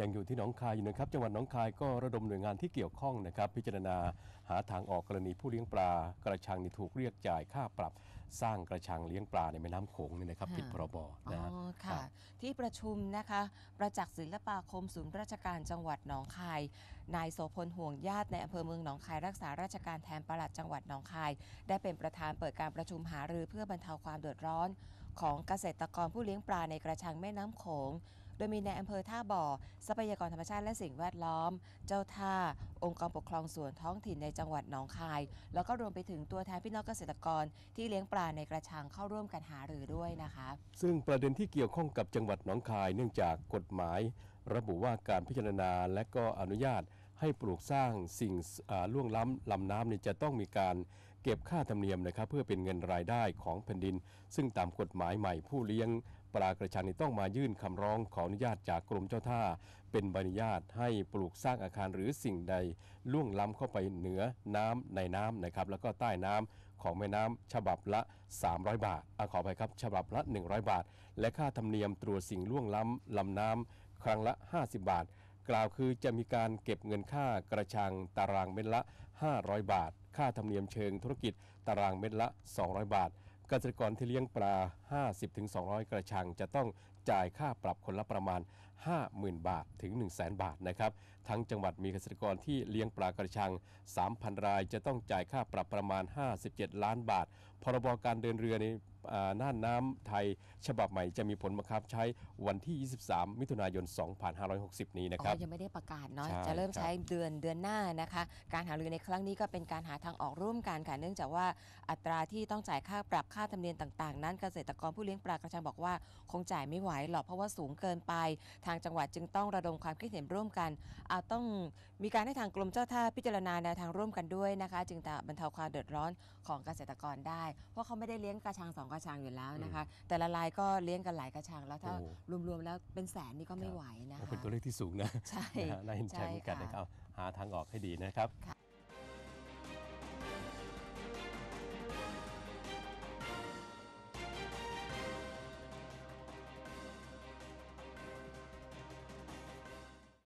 ยังอยู่ที่หนองคายอยู่นะครับจังหวัดหนองคายก็ระดมหน่วยงานที่เกี่ยวข้องนะครับ พิจารณาหาทางออกกรณีผู้เลี้ยงปลา กระชังนี่ถูกเรียกจ่ายค่าปรับสร้างกระชังเลี้ยงปลาในแม่น้ำโขงนี่นะครับ ผิดพรบนะอ๋อค่ะรับที่ประชุมนะคะประจักษ์ศิลปาคมศูนย์ราชการจังหวัดหนองคายนายโสพลห่วงญาติในอำเภอเมืองหนองคาย รักษาราชการแทนปลัดจังหวัดหนองคาย ได้เป็นประธานเปิดการประชุมหารือเพื่อบรรเทาความเดือดร้อนของเกษตรกรผู้เลี้ยงปลาในกระชังแม่น้ำโขงโดยมีในอำเภอท่าบ่อทรัพยากรธรรมชาติและสิ่งแวดล้อม เจ้าท่าองค์กรปกครองส่วนท้องถิ่นในจังหวัดหนองคาย แล้วก็รวมไปถึงตัวแทนพี่น้องเกษตรกรที่เลี้ยงปลาในกระชังเข้าร่วมกันหารือด้วยนะคะซึ่งประเด็นที่เกี่ยวข้องกับจังหวัดหนองคายเนื่องจากกฎหมายระบุว่าการพิจารณาและก็อนุญาตให้ปลูกสร้างสิ่งล่วงล้ำลำน้ำนี่จะต้องมีการเก็บค่าธรรมเนียมนะครับ เพื่อเป็นเงินรายได้ของแผ่นดิน ซึ่งตามกฎหมายใหม่ผู้เลี้ยงปลากระชังนี่ต้องมายื่นคำร้องขออนุญาตจากกรมเจ้าท่า เป็นใบอนุญาตให้ปลูกสร้างอาคารหรือสิ่งใด ล่วงล้ำเข้าไปเหนือน้ำในน้ำนะครับแล้วก็ใต้น้ำของแม่น้ำฉบับละ 300 บาทอขอไปครับฉบับละ 100 บาทและค่าธรรมเนียมตรวจสิ่งล่วงล้ำลำน้ำครั้งละ 50 บาทกล่าวคือจะมีการเก็บเงินค่ากระชังตารางเม็ดละ 500 บาท ค่าธรรมเนียมเชิงธุรกิจ ตารางเม็ดละ 200 บาท เกษตรกรที่เลี้ยงปลา 50-200 กระชังจะต้องจ่ายค่าปรับคนละประมาณ 50,000 บาทถึง 1 0 0 0 0 0 บาทนะครับ ทั้งจังหวัดมีเกษตรกรที่เลี้ยงปลากระชัง 3,000 ราย จะต้องจ่ายค่าปรับประมาณ 57 ล้านบาท พรบการเดินเรือในน่านน้ำไทยฉบับใหม่จะมีผลบังคับใช้วันที่ 23 มิถุนายน 2560 นี้นะครับยังไม่ได้ประกาศเนาะ จะเริ่มใช้เดือนเดือนหน้านะคะ การหารือในครั้งนี้ก็เป็นการหาทางออกร่วมกันค่ะ เนื่องจากว่าอัตราที่ต้องจ่ายค่าปรับค่าธรรมเนียมต่างๆ นั้น เกษตรกรผู้เลี้ยงปลากระชังบอกว่าคงจ่ายไม่ไหวหวหรอกเพราะว่าสูงเกินไปทางจังหวัดจึงต้องระดมความคิดเห็นร่วมกันอาต้องมีการให้ทางกรมเจ้าท่าพิจารณาแนวทางร่วมกันด้วยนะคะจึงจะบรรเทาความเดือดร้อนของเกษตรกรได้ เพราะเขาไม่ได้เลี้ยงกระชังสองกระชังอยู่แล้วนะคะแต่ละลายก็เลี้ยงกันหลายกระชัง แล้วถ้ารวมๆแล้วเป็นแสนนี่ก็ไม่ไหวนะคะเป็นตัวเลขที่สูงนะใช่น่าเห็นใจเหมือนกันนะครับหาทางออกให้ดีนะครับ